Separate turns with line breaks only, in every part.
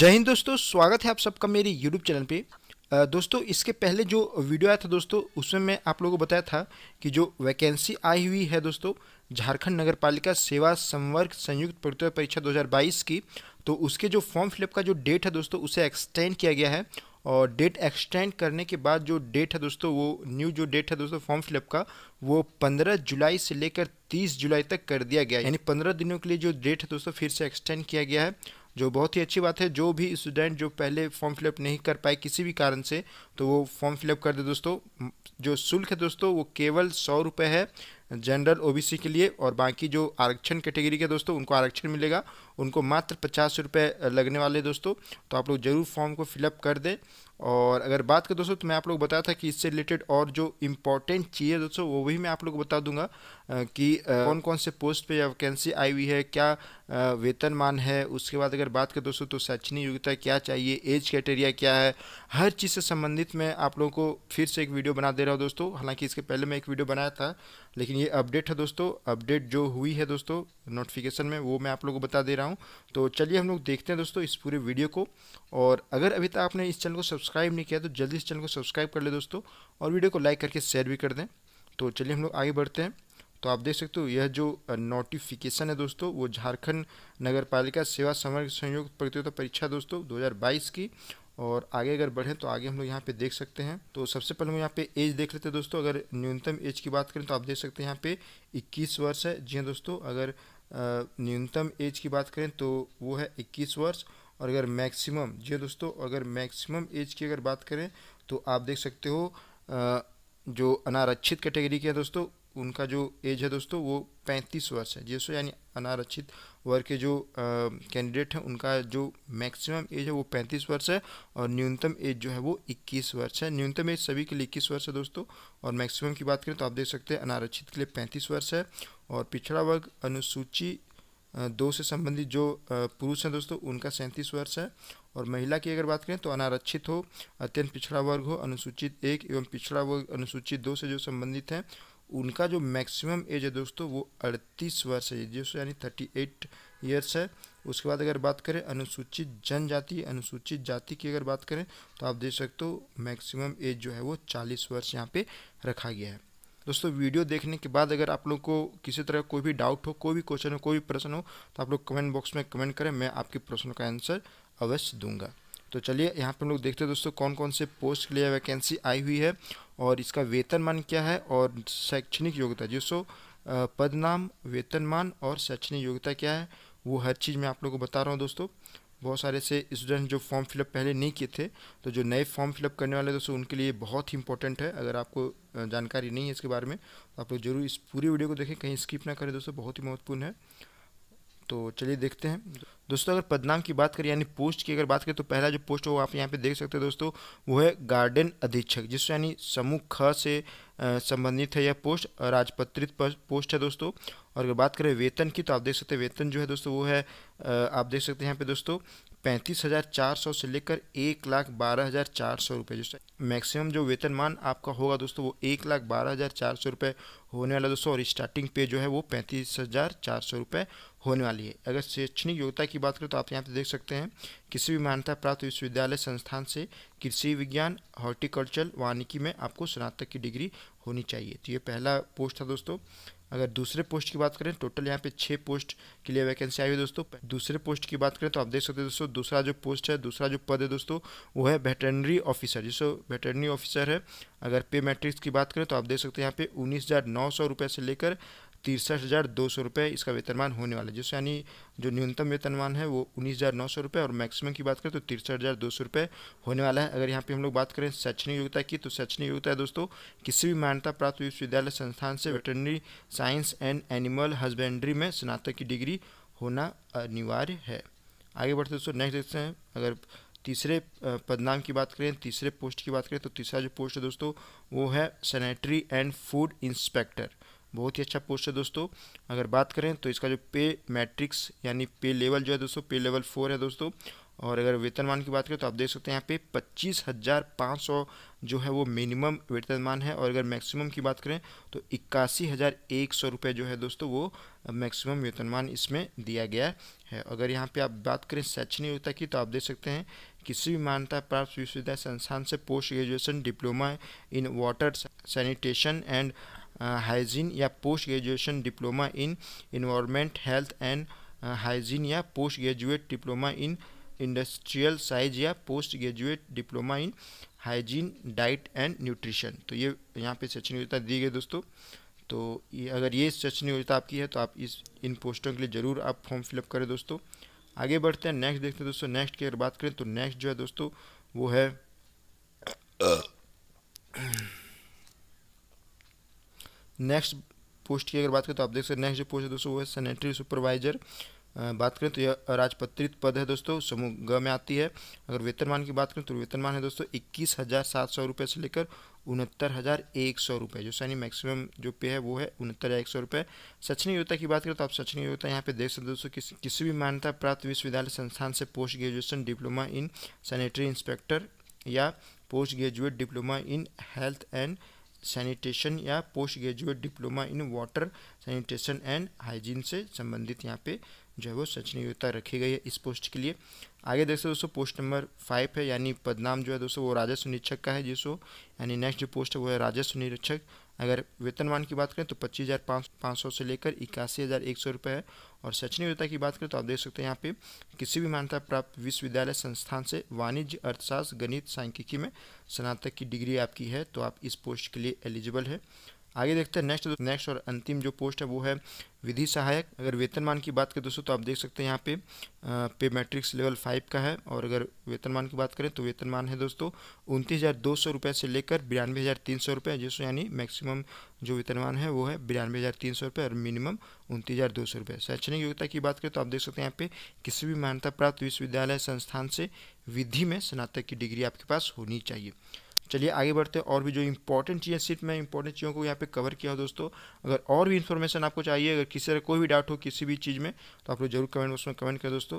जय हिंद दोस्तों स्वागत है आप सबका मेरे यूट्यूब चैनल पे दोस्तों इसके पहले जो वीडियो आया था दोस्तों उसमें मैं आप लोगों को बताया था कि जो वैकेंसी आई हुई है दोस्तों झारखंड नगर पालिका सेवा संवर्ग संयुक्त प्रतियोगिता परीक्षा 2022 की तो उसके जो फॉर्म फिलअप का जो डेट है दोस्तों उसे एक्सटेंड किया गया है और डेट एक्सटेंड करने के बाद जो डेट है दोस्तों वो न्यू जो डेट है दोस्तों फॉर्म फिलअप का वो 15 जुलाई से लेकर 30 जुलाई तक कर दिया गया है यानी 15 दिनों के लिए जो डेट है दोस्तों फिर से एक्सटेंड किया गया है जो बहुत ही अच्छी बात है जो भी स्टूडेंट जो पहले फॉर्म फिलअप नहीं कर पाए किसी भी कारण से तो वो फॉर्म फिलअप कर दे दोस्तों जो शुल्क है दोस्तों वो केवल सौ रुपये है जनरल ओबीसी के लिए और बाकी जो आरक्षण कैटेगरी के दोस्तों उनको आरक्षण मिलेगा उनको मात्र पचास रुपये लगने वाले दोस्तों तो आप लोग ज़रूर फॉर्म को फिलअप कर दें और अगर बात करें दोस्तों तो मैं आप लोग बताया था कि इससे रिलेटेड और जो इम्पोर्टेंट चीज़ है दोस्तों वो भी मैं आप लोग को बता दूंगा कि कौन कौन से पोस्ट पे वैकेंसी आई हुई है क्या वेतनमान है उसके बाद अगर बात करें दोस्तों तो शैक्षणिक योग्यता क्या चाहिए एज क्राइटेरिया क्या है हर चीज़ से संबंधित विथ मैं आप लोगों को फिर से एक वीडियो बना दे रहा हूँ दोस्तों हालांकि इसके पहले मैं एक वीडियो बनाया था लेकिन ये अपडेट है दोस्तों अपडेट जो हुई है दोस्तों नोटिफिकेशन में वो मैं आप लोगों को बता दे रहा हूँ तो चलिए हम लोग देखते हैं दोस्तों इस पूरे वीडियो को और अगर अभी तक आपने इस चैनल को सब्सक्राइब नहीं किया तो जल्दी इस चैनल को सब्सक्राइब कर ले दोस्तों और वीडियो को लाइक करके शेयर भी कर दें तो चलिए हम लोग आगे बढ़ते हैं तो आप देख सकते हो यह जो नोटिफिकेशन है दोस्तों वो झारखंड नगर पालिका सेवा संवर्ग संयुक्त प्रतियोगिता परीक्षा दोस्तों 2022 की और आगे अगर बढ़ें तो आगे हम लोग यहाँ पे देख सकते हैं तो सबसे पहले हम यहाँ पे एज देख लेते हैं दोस्तों अगर न्यूनतम एज की बात करें तो आप देख सकते हैं यहाँ पे 21 वर्ष है जी हाँ दोस्तों अगर न्यूनतम एज की बात करें तो वो है 21 वर्ष और अगर मैक्सिमम जी हाँ दोस्तों अगर मैक्सिमम एज की अगर बात करें तो आप देख सकते हो जो अनारक्षित कैटेगरी के हैं दोस्तों उनका जो एज है दोस्तों वो पैंतीस वर्ष है जिसो यानी अनारक्षित वर्ग के जो कैंडिडेट हैं उनका जो मैक्सिमम एज है वो पैंतीस वर्ष है और न्यूनतम एज जो है वो इक्कीस वर्ष है न्यूनतम एज सभी के लिए इक्कीस वर्ष है दोस्तों और मैक्सिमम की बात करें तो आप देख सकते हैं अनारक्षित के लिए पैंतीस वर्ष है और पिछड़ा वर्ग अनुसूची दो से संबंधित जो पुरुष हैं दोस्तों उनका सैंतीस वर्ष है और महिला की अगर बात करें तो अनारक्षित हो अत्यंत पिछड़ा वर्ग हो अनुसूचित एक एवं पिछड़ा वर्ग अनुसूचित दो से जो संबंधित हैं उनका जो मैक्सिमम एज है दोस्तों वो अड़तीस वर्ष है दोस्तों यानी थर्टी एट ईयर्स है उसके बाद अगर बात करें अनुसूचित जनजाति अनुसूचित जाति की अगर बात करें तो आप देख सकते हो मैक्सिमम एज जो है वो चालीस वर्ष यहाँ पे रखा गया है दोस्तों वीडियो देखने के बाद अगर आप लोग को किसी तरह कोई भी डाउट हो कोई भी क्वेश्चन हो कोई भी प्रश्न हो तो आप लोग कमेंट बॉक्स में कमेंट करें मैं आपके प्रश्नों का आंसर अवश्य दूंगा तो चलिए यहाँ पर हम लोग देखते हैं दोस्तों कौन कौन से पोस्ट के लिए वैकेंसी आई हुई है और इसका वेतनमान क्या है और शैक्षणिक योग्यता पद पदनाम वेतनमान और शैक्षणिक योग्यता क्या है वो हर चीज़ मैं आप लोगों को बता रहा हूँ दोस्तों बहुत सारे से स्टूडेंट जो फॉर्म फिलअप पहले नहीं किए थे तो जो नए फॉर्म फिलअप करने वाले दोस्तों उनके लिए बहुत ही इंपॉर्टेंट है अगर आपको जानकारी नहीं है इसके बारे में तो आप लोग जरूर इस पूरी वीडियो को देखें कहीं स्किप ना करें दोस्तों बहुत ही महत्वपूर्ण है तो चलिए देखते हैं दोस्तों अगर पदनाम की बात करें यानी पोस्ट की अगर बात करें तो पहला जो पोस्ट है वो आप यहाँ पे देख सकते हैं दोस्तों वो है गार्डन अधीक्षक जिस यानी समूह ख से संबंधित है यह पोस्ट राजपत्रित पोस्ट है दोस्तों और अगर बात करें वेतन की तो आप देख सकते हैं वेतन जो है दोस्तों वो है आप देख सकते हैं यहाँ पे दोस्तों पैंतीस हज़ार चार सौ से लेकर एक लाख बारह हज़ार चार सौ रुपये जो मैक्सिमम जो वेतनमान आपका होगा दोस्तों वो एक लाख बारह हज़ार चार सौ रुपये होने वाला दोस्तों और स्टार्टिंग पे जो है वो पैंतीस हज़ार चार सौ रुपये होने वाली है अगर शैक्षणिक योग्यता की बात करें तो आप यहाँ पे देख सकते हैं किसी भी मान्यता प्राप्त विश्वविद्यालय संस्थान से कृषि विज्ञान हॉर्टिकल्चर वानिकी में आपको स्नातक की डिग्री होनी चाहिए तो ये पहला पोस्ट था दोस्तों अगर दूसरे पोस्ट की बात करें टोटल यहाँ पे छः पोस्ट के लिए वैकेंसी आई हुई है दोस्तों दूसरे पोस्ट की बात करें तो आप देख सकते हैं दोस्तों दूसरा जो पोस्ट है दूसरा जो पद है दोस्तों वो है वेटरनरी ऑफिसर जिसको वेटरनरी ऑफिसर है अगर पे मैट्रिक्स की बात करें तो आप देख सकते हैं यहाँ पे उन्नीस हज़ार नौ सौ रुपये से लेकर तिरसठ हज़ार दो सौ रुपये इसका वेतनमान होने वाला है जिससे यानी जो न्यूनतम वेतनमान है वो उन्नीस हज़ार नौ सौ रुपये और मैक्सिमम की बात करें तो तिरसठ हज़ार दो सौ रुपये होने वाला है अगर यहाँ पे हम लोग बात करें शैक्षणिक योग्यता की तो शैक्षणिक योग्यता दोस्तों किसी भी मान्यता प्राप्त विश्वविद्यालय संस्थान से veterinary science and animal husbandry में स्नातक की डिग्री होना अनिवार्य है आगे बढ़ते दोस्तों नेक्स्ट देखते हैं अगर तीसरे पदनाम की बात करें तीसरे पोस्ट की बात करें तो तीसरा जो पोस्ट है दोस्तों वो है सैनिटरी एंड फूड इंस्पेक्टर बहुत ही अच्छा पोस्ट है दोस्तों अगर बात करें तो इसका जो पे मैट्रिक्स यानी पे लेवल जो है दोस्तों पे लेवल फोर है दोस्तों और अगर वेतनमान की बात करें तो आप देख सकते हैं यहाँ पे पच्चीस हज़ार पाँच सौ जो है वो मिनिमम वेतनमान है और अगर मैक्सिमम की बात करें तो इक्यासी हज़ार एक सौ रुपये जो है दोस्तों वो मैक्सिमम वेतनमान इसमें दिया गया है अगर यहाँ पे आप बात करें शैक्षणिक योग्यता की तो आप देख सकते हैं किसी भी मान्यता प्राप्त विश्वविद्यालय संस्थान से post graduation diploma in water sanitation and hygiene uh, या post graduation diploma in environment health and hygiene या post graduate diploma in industrial साइज या post graduate diploma in hygiene diet and nutrition तो ये यहाँ पे शैक्षणिक योग्यता दी गई दोस्तों तो ये अगर ये शैक्षणिक योग्यता आपकी है तो आप इस इन पोस्टों के लिए ज़रूर आप फॉर्म फिलअप करें दोस्तों आगे बढ़ते हैं नेक्स्ट देखते हैं दोस्तों नेक्स्ट की अगर बात करें तो नेक्स्ट जो है दोस्तों वो है नेक्स्ट पोस्ट की अगर बात करें तो आप देख सकते नेक्स्ट जो पोस्ट है दोस्तों वो है सैनिटरी सुपरवाइजर बात करें तो यह राजपत्रित पद है दोस्तों समूह ग में आती है अगर वेतनमान की बात करें तो वेतनमान है दोस्तों इक्कीस हज़ार सात सौ रुपये से लेकर उनहत्तर हज़ार एक सौ रुपये जो सैनिक मैक्सिमम जो पे है वो है उनहत्तर हज़ार एक सौ रुपये शैक्षणिक योग्यता की बात करें तो आप शैक्षणिक योग्यता यहाँ पे देख सकते हो दोस्तों किसी किसी भी मान्यता प्राप्त विश्वविद्यालय संस्थान से post graduation diploma in sanitary inspector या post graduate diploma in health and sanitation या post graduate diploma in water sanitation and hygiene से संबंधित यहाँ पे जो है वो सचनीयता रखी गई है इस पोस्ट के लिए आगे देख सकते दोस्तों पोस्ट नंबर फाइव है यानी पदनाम जो है दोस्तों वो राजस्व निरीक्षक का है जिसको यानी नेक्स्ट जो पोस्ट है वो है राजस्व निरीक्षक अगर वेतनमान की बात करें तो पच्चीस हज़ार पाँच पाँच सौ से लेकर इक्यासी हज़ार एक सौ रुपये है और शैक्षणिक योग्यता की बात करें तो आप देख सकते हैं यहाँ पे किसी भी मान्यता प्राप्त विश्वविद्यालय संस्थान से वाणिज्य अर्थशास्त्र गणित सांख्यिकी में स्नातक की डिग्री आपकी है तो आप इस पोस्ट के लिए एलिजिबल है आगे देखते हैं नेक्स्ट नेक्स्ट और अंतिम जो पोस्ट है वो है विधि सहायक अगर वेतनमान की बात करें दोस्तों तो आप देख सकते हैं यहाँ पे पे मैट्रिक्स लेवल फाइव का है और अगर वेतनमान की बात करें तो वेतनमान है दोस्तों उनतीस हज़ार दो सौ रुपये से लेकर बिरानवे हज़ार तीन सौ रुपये जिसमें यानी मैक्सिमम जो वेतनमान है वो है बिरानवे हज़ार तीन सौ रुपये और मिनिमम उनतीस हज़ार दो सौ रुपये शैक्षणिक योग्यता की बात करें तो आप देख सकते हैं यहाँ पे किसी भी मान्यता प्राप्त विश्वविद्यालय संस्थान से विधि में स्नातक की डिग्री आपके पास होनी चाहिए चलिए आगे बढ़ते हैं और भी जो इंपॉर्टेंट चीज़ें सिर्फ मैं इंपॉर्टेंट चीज़ों को यहाँ पे कवर किया हूँ दोस्तों अगर और भी इन्फॉर्मेशन आपको चाहिए अगर किसी तरह कोई भी डाउट हो किसी भी चीज़ में तो आप लोग जरूर कमेंट बॉक्स में कमेंट करें दोस्तों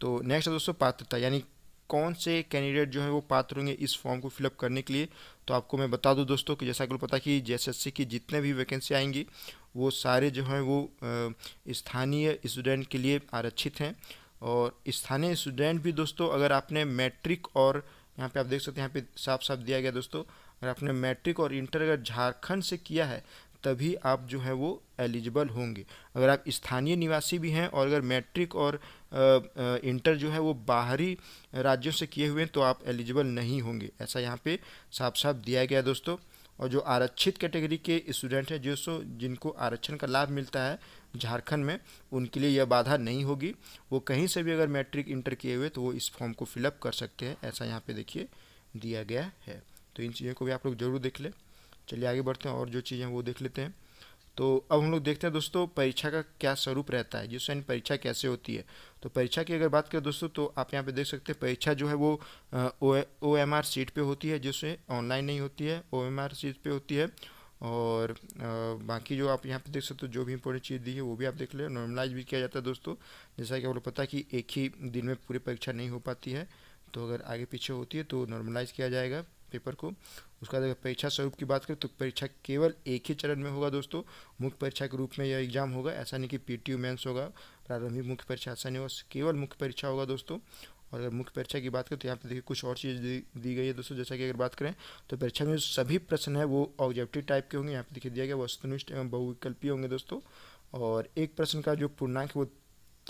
तो नेक्स्ट है दोस्तों पात्रता यानी कौन से कैंडिडेट जो है वो पात्र होंगे इस फॉर्म को फिलअप करने के लिए तो आपको मैं बता दूँ दोस्तों कि जैसा कि पता कि जे की जितने भी वैकेंसी आएंगी वो सारे जो हैं वो स्थानीय स्टूडेंट के लिए आरक्षित हैं और स्थानीय स्टूडेंट भी दोस्तों अगर आपने मैट्रिक और यहाँ पे आप देख सकते हैं यहाँ पे साफ साफ दिया गया दोस्तों अगर आपने मैट्रिक और इंटर अगर झारखंड से किया है तभी आप जो है वो एलिजिबल होंगे अगर आप स्थानीय निवासी भी हैं और अगर मैट्रिक और आ, आ, इंटर जो है वो बाहरी राज्यों से किए हुए हैं तो आप एलिजिबल नहीं होंगे ऐसा यहाँ पे साफ साफ दिया गया दोस्तों और जो आरक्षित कैटेगरी के स्टूडेंट हैं जो सो जिनको आरक्षण का लाभ मिलता है झारखंड में उनके लिए यह बाधा नहीं होगी वो कहीं से भी अगर मैट्रिक इंटर किए हुए तो वो इस फॉर्म को फिलअप कर सकते हैं ऐसा यहाँ पे देखिए दिया गया है तो इन चीज़ों को भी आप लोग जरूर देख लें चलिए आगे बढ़ते हैं और जो चीज़ें वो देख लेते हैं तो अब हम लोग देखते हैं दोस्तों परीक्षा का क्या स्वरूप रहता है जिस परीक्षा कैसे होती है तो परीक्षा की अगर बात करें दोस्तों तो आप यहाँ पे देख सकते हैं परीक्षा जो है वो ओ एम आर सीट पर होती है जिससे ऑनलाइन नहीं होती है ओ एम आर सीट पर होती है और आ, बाकी जो आप यहाँ पे देख सकते हो जो भी इंपॉर्टेंट चीज़ दी है वो भी आप देख ले नॉर्मलाइज भी किया जाता है दोस्तों जैसा कि आप लोग पता है कि एक ही दिन में पूरी परीक्षा नहीं हो पाती है तो अगर आगे पीछे होती है तो नॉर्मलाइज किया जाएगा पेपर को उसके बाद अगर परीक्षा स्वरूप की बात करें तो परीक्षा केवल एक ही चरण में होगा दोस्तों मुख्य परीक्षा के रूप में यह एग्जाम होगा ऐसा नहीं कि पी टी होगा प्रारंभिक मुख्य परीक्षा ऐसा नहीं होगा केवल मुख्य परीक्षा होगा दोस्तों और अगर मुख्य परीक्षा की बात करें तो यहाँ पर देखिए कुछ और चीज़ दी, गई है दोस्तों जैसा कि अगर बात करें तो परीक्षा में जो सभी प्रश्न है वो ऑब्जेक्टिव टाइप के होंगे यहाँ पर देखिए दिया गया वस्तुनिष्ठ एवं बहुविकल्पीय होंगे दोस्तों और एक प्रश्न का जो पूर्णांक है वो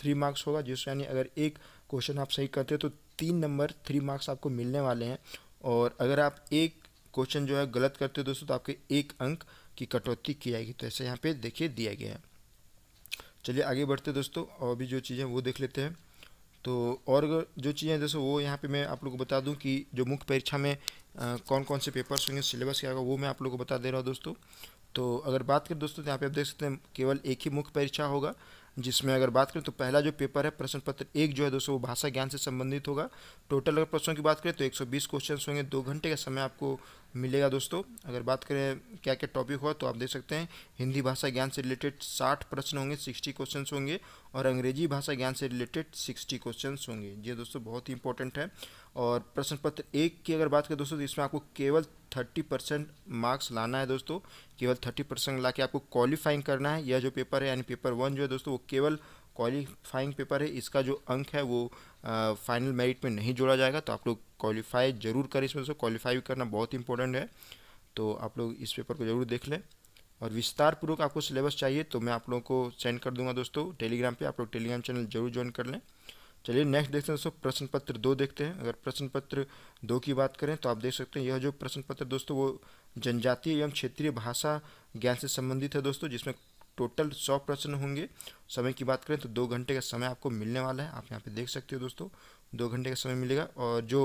थ्री मार्क्स होगा जिस यानी अगर एक क्वेश्चन आप सही करते हो तो तीन नंबर थ्री मार्क्स आपको मिलने वाले हैं और अगर आप एक क्वेश्चन जो है गलत करते हो दोस्तों तो आपके एक अंक की कटौती की जाएगी तो ऐसा यहाँ पे देखिए दिया गया है चलिए आगे बढ़ते दोस्तों और भी जो चीज़ें वो देख लेते हैं तो और जो चीज़ें जैसे वो यहाँ पे मैं आप लोग को बता दूँ कि जो मुख्य परीक्षा में आ, कौन कौन से पेपर्स होंगे सिलेबस क्या होगा वो मैं आप लोग को बता दे रहा हूँ दोस्तों तो अगर बात करें दोस्तों तो यहाँ पे आप देख सकते हैं केवल एक ही मुख्य परीक्षा होगा जिसमें अगर बात करें तो पहला जो पेपर है प्रश्न पत्र एक जो है दोस्तों वो भाषा ज्ञान से संबंधित होगा टोटल अगर प्रश्नों की बात करें तो 120 क्वेश्चंस होंगे दो घंटे का समय आपको मिलेगा दोस्तों अगर बात करें क्या क्या टॉपिक हुआ तो आप देख सकते हैं हिंदी भाषा ज्ञान से रिलेटेड साठ प्रश्न होंगे सिक्सटी क्वेश्चन होंगे और अंग्रेजी भाषा ज्ञान से रिलेटेड सिक्सटी क्वेश्चन होंगे ये दोस्तों बहुत ही इंपॉर्टेंट है और प्रश्न पत्र एक की अगर बात करें दोस्तों तो इसमें आपको केवल थर्टी परसेंट मार्क्स लाना है दोस्तों केवल थर्टी परसेंट ला के आपको क्वालिफाइंग करना है यह जो पेपर है यानी पेपर वन जो है दोस्तों वो केवल क्वालिफाइंग पेपर है इसका जो अंक है वो फाइनल मेरिट में नहीं जोड़ा जाएगा तो आप लोग क्वालिफाई जरूर करें इसमें दोस्तों क्वालिफाई करना बहुत इंपॉर्टेंट है तो आप लोग इस पेपर को जरूर देख लें और विस्तारपूर्वक आपको सिलेबस चाहिए तो मैं आप लोगों को सेंड कर दूंगा दोस्तों टेलीग्राम पे आप लोग टेलीग्राम चैनल जरूर ज्वाइन कर लें चलिए नेक्स्ट देखते हैं दोस्तों प्रश्न पत्र दो देखते हैं अगर प्रश्न पत्र दो की बात करें तो आप देख सकते हैं यह जो प्रश्न पत्र दोस्तों वो जनजातीय एवं क्षेत्रीय भाषा ज्ञान से संबंधित है दोस्तों जिसमें टोटल सौ प्रश्न होंगे समय की बात करें तो दो घंटे का समय आपको मिलने वाला है आप यहाँ पे देख सकते हो दोस्तों दो घंटे का समय मिलेगा और जो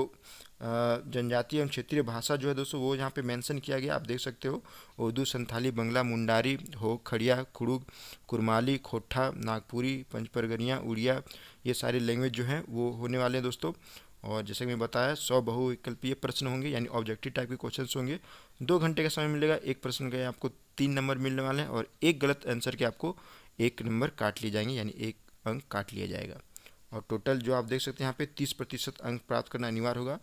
जनजातीय एवं क्षेत्रीय भाषा जो है दोस्तों वो यहाँ पे मेंशन किया गया आप देख सकते हो उर्दू संथाली बंगला मुंडारी हो खड़िया खुड़ूग कुरमाली खोटा नागपुरी पंचपरगनिया उड़िया ये सारे लैंग्वेज जो हैं वो होने वाले हैं दोस्तों और जैसे कि मैं बताया सौ बहुविकल्पीय प्रश्न होंगे यानी ऑब्जेक्टिव टाइप के क्वेश्चन होंगे दो घंटे का समय मिलेगा एक प्रश्न के आपको तीन नंबर मिलने वाले हैं और एक गलत आंसर के आपको एक नंबर काट लिए जाएंगे यानी एक अंक काट लिया जाएगा और टोटल जो आप देख सकते हैं यहाँ पे तीस प्रतिशत अंक प्राप्त करना अनिवार्य होगा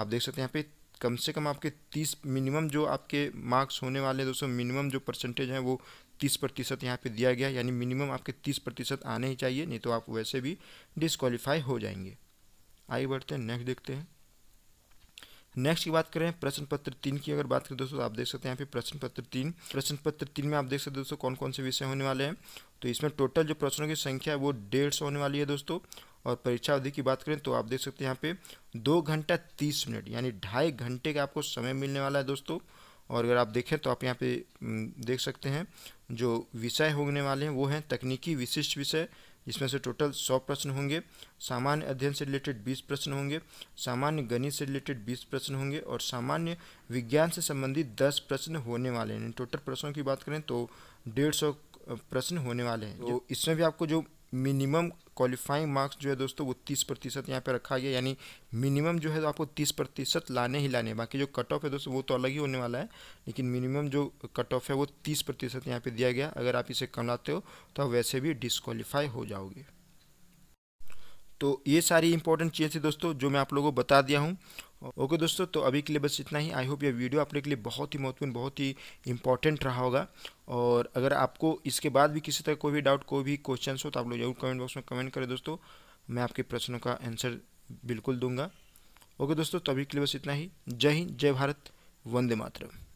आप देख सकते हैं यहाँ पे कम से कम आपके तीस मिनिमम जो आपके मार्क्स होने वाले हैं दोस्तों मिनिमम जो परसेंटेज है वो तीस प्रतिशत यहाँ पर दिया गया यानी मिनिमम आपके तीस प्रतिशत आने ही चाहिए नहीं तो आप वैसे भी डिसक्वालीफाई हो जाएंगे आगे बढ़ते हैं नेक्स्ट देखते हैं नेक्स्ट की बात करें प्रश्न पत्र तीन की अगर बात करें दोस्तों आप देख सकते हैं यहाँ पे प्रश्न पत्र तीन प्रश्न पत्र तीन में आप देख सकते हैं दोस्तों कौन कौन से विषय होने वाले हैं तो इसमें टोटल जो प्रश्नों की संख्या है वो डेढ़ सौ होने वाली है दोस्तों और परीक्षा अवधि की बात करें तो आप देख सकते हैं यहाँ पे दो घंटा तीस मिनट यानी ढाई घंटे का आपको समय मिलने वाला है दोस्तों और अगर आप देखें तो आप यहाँ पे देख सकते हैं जो विषय होने वाले हैं वो हैं तकनीकी विशिष्ट विषय जिसमें से टोटल सौ प्रश्न होंगे सामान्य अध्ययन से रिलेटेड बीस प्रश्न होंगे सामान्य गणित से रिलेटेड बीस प्रश्न होंगे और सामान्य विज्ञान से संबंधित दस प्रश्न होने वाले हैं टोटल प्रश्नों की बात करें तो डेढ़ सौ प्रश्न होने वाले हैं तो जो इसमें भी आपको जो मिनिमम क्वालिफाइंग मार्क्स जो है दोस्तों वो तीस प्रतिशत यहाँ पर रखा गया यानी मिनिमम जो है तो आपको तीस प्रतिशत लाने ही लाने बाकी जो कट ऑफ है दोस्तों वो तो अलग ही होने वाला है लेकिन मिनिमम जो कट ऑफ है वो तीस प्रतिशत यहाँ पर दिया गया अगर आप इसे कम लाते हो तो आप वैसे भी डिसक्वालीफाई हो जाओगे तो ये सारी इंपॉर्टेंट चीज़ें थी दोस्तों जो मैं आप लोगों को बता दिया हूँ ओके दोस्तों तो अभी के लिए बस इतना ही आई होप ये वीडियो आपने के लिए बहुत ही महत्वपूर्ण बहुत ही इंपॉर्टेंट रहा होगा और अगर आपको इसके बाद भी किसी तरह कोई भी डाउट कोई भी क्वेश्चन हो तो आप लोग जरूर कमेंट बॉक्स में कमेंट करें दोस्तों मैं आपके प्रश्नों का आंसर बिल्कुल दूंगा ओके दोस्तों तो अभी के लिए बस इतना ही जय हिंद जय भारत वंदे मातरम